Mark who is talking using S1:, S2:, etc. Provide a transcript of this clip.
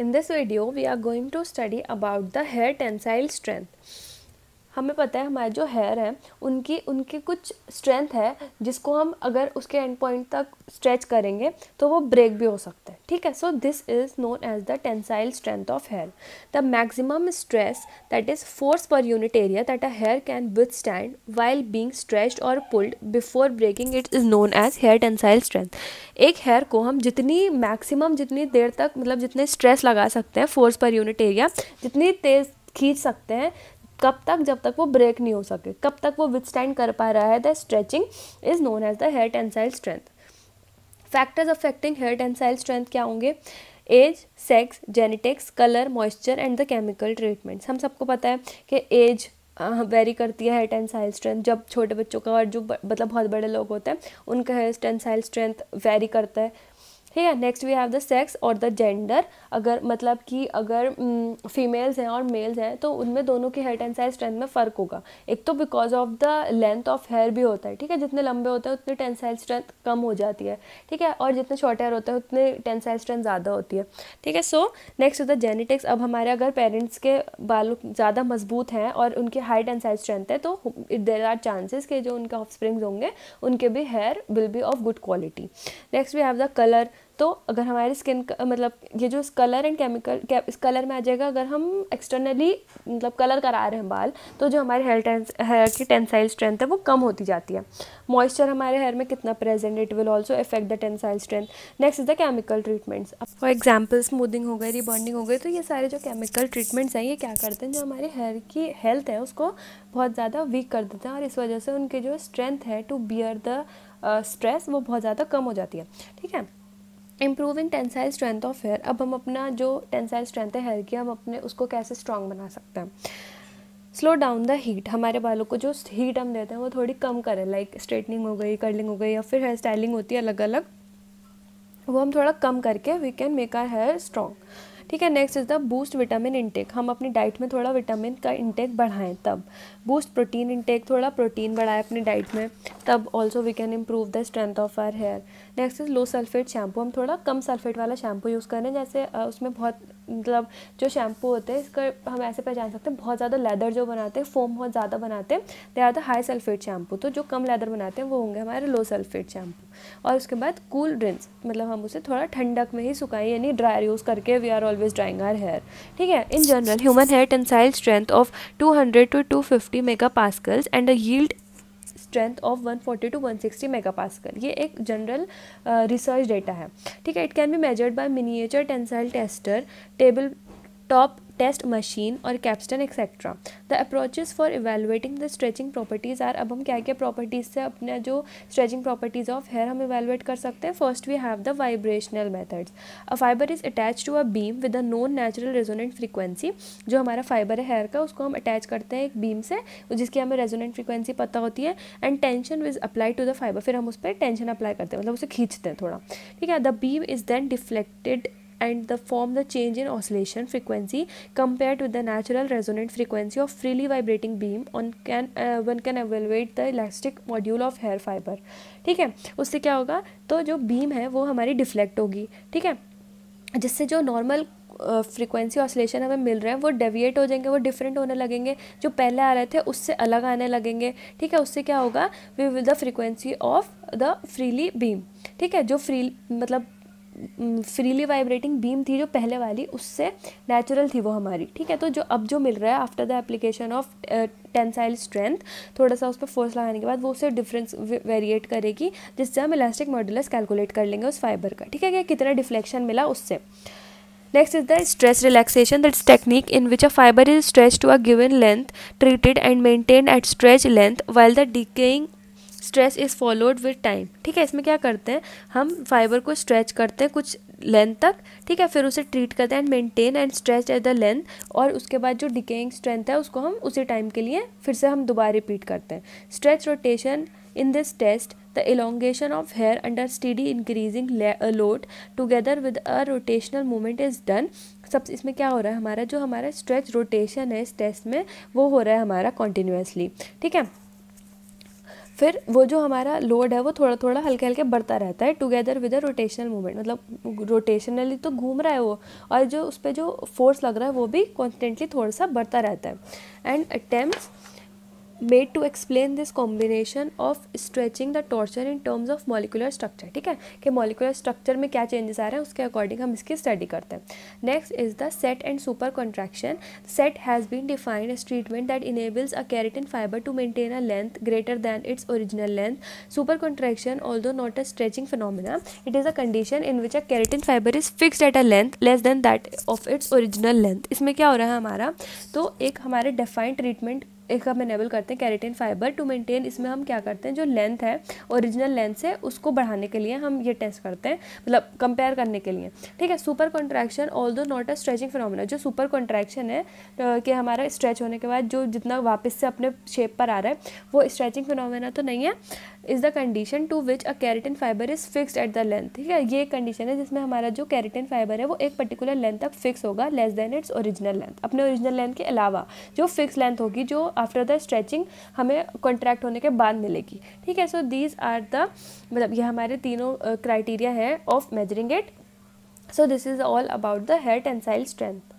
S1: in this video we are going to study about the hair tensile strength हमें पता है हमारे जो हेयर हैं उनकी उनकी कुछ स्ट्रेंथ है जिसको हम अगर उसके एंड पॉइंट तक स्ट्रेच करेंगे तो वो ब्रेक भी हो सकता है ठीक है so this is known as the tensile strength of hair the maximum stress that is force per unit area that a hair can withstand while being stressed और pulled before breaking it is known as hair tensile strength एक hair को हम जितनी maximum जितनी देर तक मतलब जितने stress लगा सकते हैं फोर्स पर यूनिट एरिया जितनी तेज़ खींच सकते हैं कब तक जब तक वो ब्रेक नहीं हो सके कब तक वो विथ स्टैंड कर पा रहा है the stretching is known as the hair tensile strength factors affecting hair tensile strength क्या होंगे age sex genetics colour moisture and the chemical treatments हम सबको पता है कि एज वेरी करती है हेयर टेंसाइल स्ट्रेंथ जब छोटे बच्चों का और जो मतलब बहुत बड़े लोग होते हैं उनका हेयर टेंसाइल स्ट्रेंथ वेरी करता है ठीक है next we have the sex और द जेंडर अगर मतलब कि अगर फीमेल्स mm, हैं और मेल्स हैं तो उनमें दोनों की हेयर एंड साइज स्ट्रेंथ में फ़र्क होगा एक तो because of the length of hair भी होता है ठीक है जितने लंबे होते हैं उतने टेंसाइल स्ट्रेंथ कम हो जाती है ठीक है और जितने छोटे हेयर होते हैं उतने टेंसाइल स्ट्रेंथ ज़्यादा होती है ठीक है सो नेक्स्ट द जेनेटिक्स अब हमारे अगर पेरेंट्स के बाल ज़्यादा मजबूत हैं और उनकी हाई टेंसाइल स्ट्रेंथ है तो देर आर चांसेस के जो उनके ऑफ होंगे उनके भी hair will be of good quality next we have the colour तो अगर हमारे स्किन मतलब ये जो कलर एंड केमिकल इस कलर में आ जाएगा अगर हम एक्सटर्नली मतलब कलर करा रहे हैं बाल तो जो हमारे हेयर टेंस हेयर की टेंसाइल स्ट्रेंथ है वो कम होती जाती है मॉइस्चर हमारे हेयर में कितना present it will also affect the tensile strength next is the chemical treatments for example smoothing हो गई रिबॉन्डिंग हो गई तो ये सारे जो केमिकल ट्रीटमेंट्स हैं ये क्या करते हैं जो हमारे हेयर की हेल्थ है उसको बहुत ज़्यादा वीक कर देते हैं और इस वजह से उनकी जो स्ट्रेंथ है टू बियर द स्ट्रेस वो बहुत ज़्यादा कम हो जाती है ठीक है improving tensile strength of hair अब हम अपना जो टेंसाइल स्ट्रेंथ है हेयर की हम अपने उसको कैसे स्ट्रांग बना सकते हैं स्लो डाउन द हीट हमारे बालों को जो हीट हम देते हैं वो थोड़ी कम करें लाइक स्ट्रेटनिंग हो गई कर्लिंग हो गई या फिर हेयर स्टाइलिंग होती है अलग अलग वो हम थोड़ा कम करके we can make our hair strong ठीक है next is the boost vitamin intake हम अपनी डाइट में थोड़ा विटामिन का इंटेक बढ़ाएं तब बूस्ट प्रोटीन इंटेक थोड़ा प्रोटीन बढ़ाएं अपनी डाइट में तब also we can improve the strength of our hair next is low sulphate shampoo हम थोड़ा कम सल्फेट वाला शैम्पू यूज़ करें जैसे उसमें बहुत मतलब जो शैम्पू होते हैं इसका हम ऐसे पहचान सकते हैं बहुत ज़्यादा लेदर जो बनाते हैं फोम बहुत ज़्यादा बनाते हैं they are the high sulphate shampoo तो जो कम लेदर बनाते हैं वो होंगे हमारे लो सल्फेट शैम्पू और उसके बाद कूल ड्रिंक्स मतलब हम उसे थोड़ा ठंडक में ही सुखाएं यानी ड्रायर यूज़ करके we are always drying our hair ठीक है in general human hair tensile strength of two hundred to two fifty mega pascals and a yield strength of 140 to 160 megapascal ये एक जनरल रिसर्च डेटा है ठीक है it can be measured by miniature tensile tester table top test machine और capstan etcetera the approaches for evaluating the stretching properties are अब हम क्या क्या प्रॉपर्टीज़ से अपना जो स्ट्रेचिंग प्रॉपर्टीज़ ऑफ हेयर हम इवेलुएट कर सकते हैं first we have the vibrational methods a fibre is attach to a beam with a non natural resonant frequency जो हमारा फाइबर है हेयर का उसको हम अटैच करते हैं एक बीम से जिसकी हमें रेजोनेंट फ्रिक्वेंसी पता होती है and tension is apply to the fibre फिर हम उस पर टेंशन अप्लाई करते हैं मतलब उसे खींचते हैं थोड़ा ठीक है the beam is then deflected and the form the change in oscillation frequency compared with the natural resonant frequency of freely vibrating beam on can uh, one can evaluate the elastic module of hair fiber ठीक है उससे क्या होगा तो जो beam है वो हमारी deflect होगी ठीक है जिससे जो normal फ्रीक्वेंसी ऑसिलेशन हमें मिल रहे हैं वो डेविएट हो जाएंगे वो डिफरेंट होने लगेंगे जो पहले आ रहे थे उससे अलग आने लगेंगे ठीक है उससे क्या होगा we will the frequency of the freely beam ठीक है जो फ्री मतलब फ्रीली वाइब्रेटिंग बीम थी जो पहले वाली उससे नेचुरल थी वो हमारी ठीक है तो जो अब जो मिल रहा है after the application of tensile strength थोड़ा सा उस पर फोर्स लगाने के बाद वो उसे डिफरेंस वेरिएट करेगी जिससे हम इलास्टिक मॉड्यूलस कैलकुलेट कर लेंगे उस फाइबर का ठीक है कि कितना डिफ्लेक्शन मिला उससे next is the stress relaxation that technique in which a fibre is stretch to a given length treated and maintain at stretch length well the decaying stretch is followed with time ठीक है इसमें क्या करते हैं हम fibre को stretch करते हैं कुछ लेंथ तक ठीक है फिर उसे ट्रीट करते हैं and maintain and stretch at the length और उसके बाद जो डिकेइंग स्ट्रेंथ है उसको हम उसी टाइम के लिए फिर से हम दोबारा रिपीट करते हैं stretch rotation in this test the elongation of hair under study increasing load together with a rotational movement is done सब इसमें क्या हो रहा है हमारा जो हमारा स्ट्रेच रोटेशन है इस टेस्ट में वो हो रहा है हमारा कॉन्टिन्यूसली ठीक है फिर वो जो हमारा लोड है वो थोड़ा थोड़ा हल्के हल्के बढ़ता रहता है together with a rotational movement मतलब रोटेशनली तो घूम रहा है वो और जो उस पर जो फोर्स लग रहा है वो भी कॉन्स्टेंटली थोड़ा सा बढ़ता रहता है and attempt made to explain this combination of stretching the torture in terms of molecular structure ठीक है कि मॉलिकुलर स्ट्रक्चर में क्या चेंजेस आ रहे हैं उसके अकॉर्डिंग हम इसकी स्टडी करते हैं next is the set and super contraction set has been defined as treatment that enables a keratin fibre to maintain a length greater than its original length super contraction although not a stretching phenomena it is a condition in which a keratin fibre is fixed at a length less than that of its original length इसमें क्या हो रहा है हमारा तो एक हमारे defined treatment एक हम इनेबल करते हैं कैरेटिन फाइबर टू मेंटेन इसमें हम क्या करते हैं जो लेंथ है ओरिजिनल लेंथ से उसको बढ़ाने के लिए हम ये टेस्ट करते हैं मतलब कंपेयर करने के लिए ठीक है super contraction although not a stretching phenomena जो सुपर कॉन्ट्रैक्शन है कि हमारा स्ट्रेच होने के बाद जो जितना वापस से अपने शेप पर आ रहा है वो स्ट्रेचिंग फिनोमिना तो नहीं है is the condition to which a keratin fibre is fixed at the length ठीक है ये कंडीशन है जिसमें हमारा जो कैरेटिन फाइबर है वो एक पर्टिकुलर लेंथ तक फिक्स होगा less than its original length अपने ओरिजिनल लेंथ के अलावा जो फिक्स लेंथ होगी जो आफ्टर द स्ट्रेचिंग हमें कॉन्ट्रैक्ट होने के बाद मिलेगी ठीक है सो दीज आर द मतलब ये हमारे तीनों क्राइटेरिया है of measuring it so this is all about the hair tensile strength